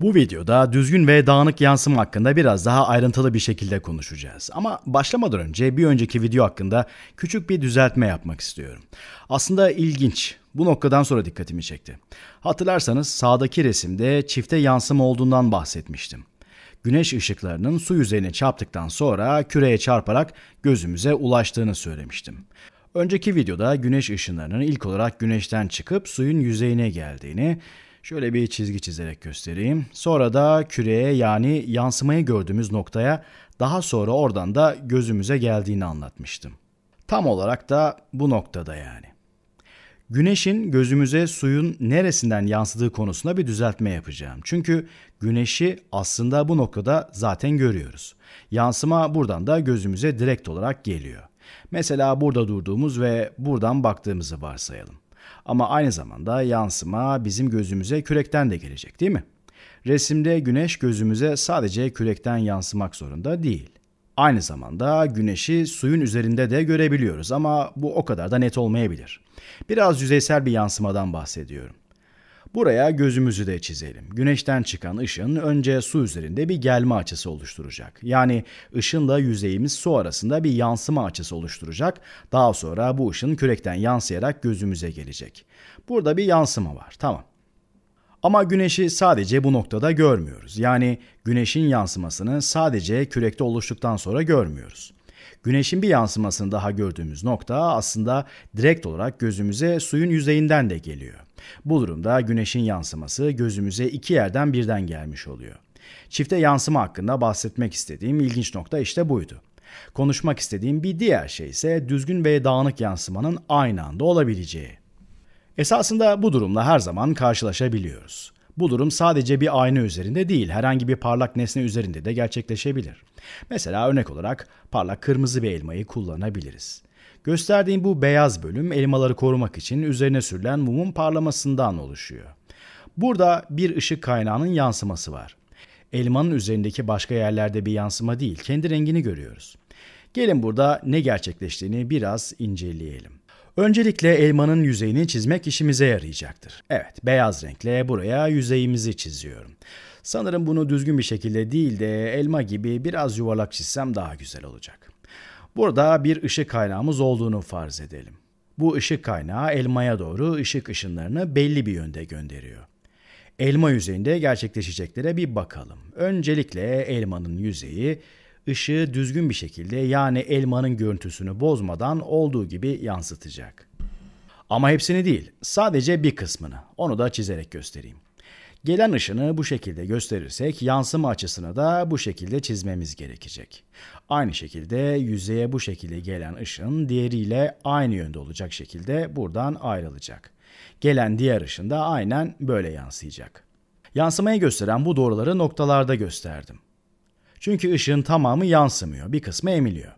Bu videoda düzgün ve dağınık yansıma hakkında biraz daha ayrıntılı bir şekilde konuşacağız. Ama başlamadan önce bir önceki video hakkında küçük bir düzeltme yapmak istiyorum. Aslında ilginç. Bu noktadan sonra dikkatimi çekti. Hatırlarsanız sağdaki resimde çifte yansıma olduğundan bahsetmiştim. Güneş ışıklarının su yüzeyine çarptıktan sonra küreye çarparak gözümüze ulaştığını söylemiştim. Önceki videoda güneş ışınlarının ilk olarak güneşten çıkıp suyun yüzeyine geldiğini, Şöyle bir çizgi çizerek göstereyim. Sonra da küreye yani yansımayı gördüğümüz noktaya daha sonra oradan da gözümüze geldiğini anlatmıştım. Tam olarak da bu noktada yani. Güneşin gözümüze suyun neresinden yansıdığı konusunda bir düzeltme yapacağım. Çünkü güneşi aslında bu noktada zaten görüyoruz. Yansıma buradan da gözümüze direkt olarak geliyor. Mesela burada durduğumuz ve buradan baktığımızı varsayalım. Ama aynı zamanda yansıma bizim gözümüze kürekten de gelecek değil mi? Resimde güneş gözümüze sadece kürekten yansımak zorunda değil. Aynı zamanda güneşi suyun üzerinde de görebiliyoruz ama bu o kadar da net olmayabilir. Biraz yüzeysel bir yansımadan bahsediyorum. Buraya gözümüzü de çizelim. Güneşten çıkan ışın önce su üzerinde bir gelme açısı oluşturacak. Yani ışınla yüzeyimiz su arasında bir yansıma açısı oluşturacak. Daha sonra bu ışın kürekten yansıyarak gözümüze gelecek. Burada bir yansıma var. Tamam. Ama güneşi sadece bu noktada görmüyoruz. Yani güneşin yansımasını sadece kürekte oluştuktan sonra görmüyoruz. Güneşin bir yansımasını daha gördüğümüz nokta aslında direkt olarak gözümüze suyun yüzeyinden de geliyor. Bu durumda güneşin yansıması gözümüze iki yerden birden gelmiş oluyor. Çifte yansıma hakkında bahsetmek istediğim ilginç nokta işte buydu. Konuşmak istediğim bir diğer şey ise düzgün ve dağınık yansımanın aynı anda olabileceği. Esasında bu durumla her zaman karşılaşabiliyoruz. Bu durum sadece bir ayna üzerinde değil, herhangi bir parlak nesne üzerinde de gerçekleşebilir. Mesela örnek olarak parlak kırmızı bir elmayı kullanabiliriz. Gösterdiğim bu beyaz bölüm elmaları korumak için üzerine sürülen mumun parlamasından oluşuyor. Burada bir ışık kaynağının yansıması var. Elmanın üzerindeki başka yerlerde bir yansıma değil, kendi rengini görüyoruz. Gelin burada ne gerçekleştiğini biraz inceleyelim. Öncelikle elmanın yüzeyini çizmek işimize yarayacaktır. Evet, beyaz renkle buraya yüzeyimizi çiziyorum. Sanırım bunu düzgün bir şekilde değil de elma gibi biraz yuvarlak çizsem daha güzel olacak. Burada bir ışık kaynağımız olduğunu farz edelim. Bu ışık kaynağı elmaya doğru ışık ışınlarını belli bir yönde gönderiyor. Elma yüzeyinde gerçekleşeceklere bir bakalım. Öncelikle elmanın yüzeyi ışığı düzgün bir şekilde yani elmanın görüntüsünü bozmadan olduğu gibi yansıtacak. Ama hepsini değil, sadece bir kısmını. Onu da çizerek göstereyim. Gelen ışını bu şekilde gösterirsek yansıma açısını da bu şekilde çizmemiz gerekecek. Aynı şekilde yüzeye bu şekilde gelen ışın diğeriyle aynı yönde olacak şekilde buradan ayrılacak. Gelen diğer ışın da aynen böyle yansıyacak. Yansımayı gösteren bu doğruları noktalarda gösterdim. Çünkü ışığın tamamı yansımıyor, bir kısmı emiliyor.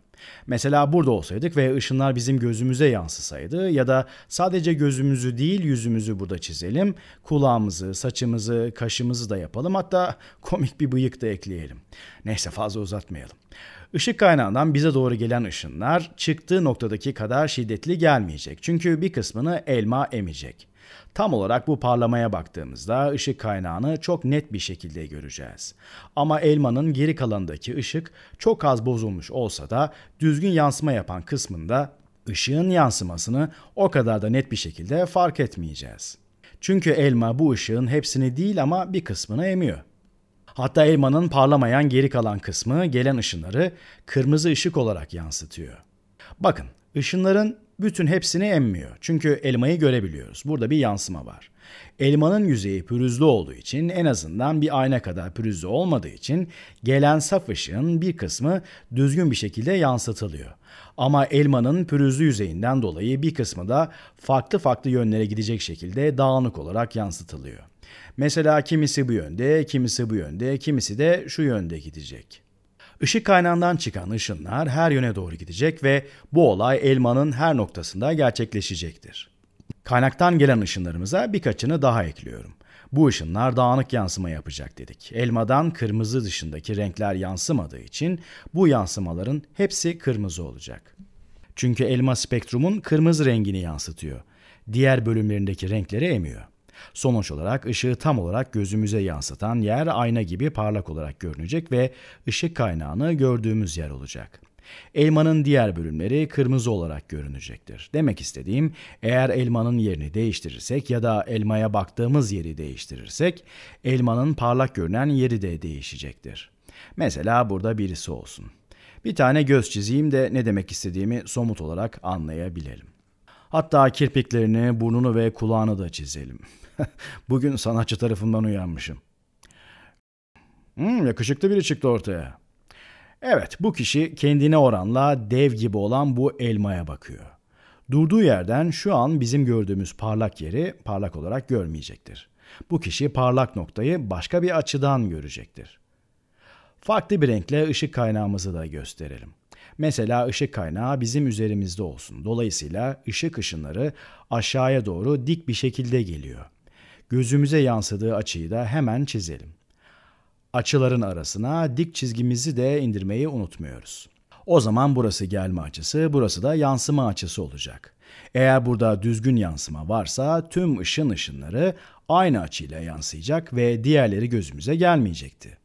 Mesela burada olsaydık ve ışınlar bizim gözümüze yansısaydı ya da sadece gözümüzü değil yüzümüzü burada çizelim, kulağımızı, saçımızı, kaşımızı da yapalım hatta komik bir bıyık da ekleyelim. Neyse fazla uzatmayalım. Işık kaynağından bize doğru gelen ışınlar çıktığı noktadaki kadar şiddetli gelmeyecek. Çünkü bir kısmını elma emecek. Tam olarak bu parlamaya baktığımızda ışık kaynağını çok net bir şekilde göreceğiz. Ama elmanın geri kalanındaki ışık çok az bozulmuş olsa da düzgün yansıma yapan kısmında ışığın yansımasını o kadar da net bir şekilde fark etmeyeceğiz. Çünkü elma bu ışığın hepsini değil ama bir kısmını emiyor. Hatta elmanın parlamayan geri kalan kısmı gelen ışınları kırmızı ışık olarak yansıtıyor. Bakın ışınların bütün hepsini emmiyor. Çünkü elmayı görebiliyoruz. Burada bir yansıma var. Elmanın yüzeyi pürüzlü olduğu için en azından bir ayna kadar pürüzlü olmadığı için gelen saf ışığın bir kısmı düzgün bir şekilde yansıtılıyor. Ama elmanın pürüzlü yüzeyinden dolayı bir kısmı da farklı farklı yönlere gidecek şekilde dağınık olarak yansıtılıyor. Mesela kimisi bu yönde, kimisi bu yönde, kimisi de şu yönde gidecek. Işık kaynağından çıkan ışınlar her yöne doğru gidecek ve bu olay elmanın her noktasında gerçekleşecektir. Kaynaktan gelen ışınlarımıza birkaçını daha ekliyorum. Bu ışınlar dağınık yansıma yapacak dedik. Elmadan kırmızı dışındaki renkler yansımadığı için bu yansımaların hepsi kırmızı olacak. Çünkü elma spektrumun kırmızı rengini yansıtıyor. Diğer bölümlerindeki renkleri emiyor. Sonuç olarak ışığı tam olarak gözümüze yansıtan yer ayna gibi parlak olarak görünecek ve ışık kaynağını gördüğümüz yer olacak. Elmanın diğer bölümleri kırmızı olarak görünecektir. Demek istediğim eğer elmanın yerini değiştirirsek ya da elmaya baktığımız yeri değiştirirsek elmanın parlak görünen yeri de değişecektir. Mesela burada birisi olsun. Bir tane göz çizeyim de ne demek istediğimi somut olarak anlayabilelim. Hatta kirpiklerini, burnunu ve kulağını da çizelim. Bugün sanatçı tarafından uyanmışım. Hmm, yakışıklı biri çıktı ortaya. Evet, bu kişi kendine oranla dev gibi olan bu elmaya bakıyor. Durduğu yerden şu an bizim gördüğümüz parlak yeri parlak olarak görmeyecektir. Bu kişi parlak noktayı başka bir açıdan görecektir. Farklı bir renkle ışık kaynağımızı da gösterelim. Mesela ışık kaynağı bizim üzerimizde olsun. Dolayısıyla ışık ışınları aşağıya doğru dik bir şekilde geliyor. Gözümüze yansıdığı açıyı da hemen çizelim. Açıların arasına dik çizgimizi de indirmeyi unutmuyoruz. O zaman burası gelme açısı, burası da yansıma açısı olacak. Eğer burada düzgün yansıma varsa tüm ışın ışınları aynı açıyla yansıyacak ve diğerleri gözümüze gelmeyecekti.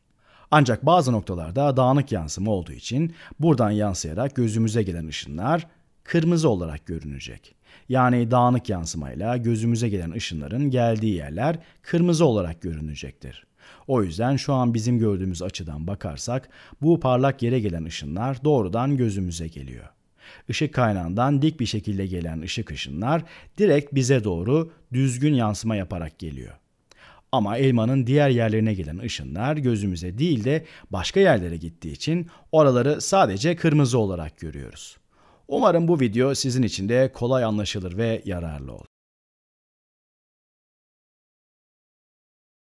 Ancak bazı noktalarda dağınık yansıma olduğu için buradan yansıyarak gözümüze gelen ışınlar kırmızı olarak görünecek. Yani dağınık yansımayla gözümüze gelen ışınların geldiği yerler kırmızı olarak görünecektir. O yüzden şu an bizim gördüğümüz açıdan bakarsak bu parlak yere gelen ışınlar doğrudan gözümüze geliyor. Işık kaynağından dik bir şekilde gelen ışık ışınlar direkt bize doğru düzgün yansıma yaparak geliyor. Ama elmanın diğer yerlerine gelen ışınlar gözümüze değil de başka yerlere gittiği için oraları sadece kırmızı olarak görüyoruz. Umarım bu video sizin için de kolay anlaşılır ve yararlı olur.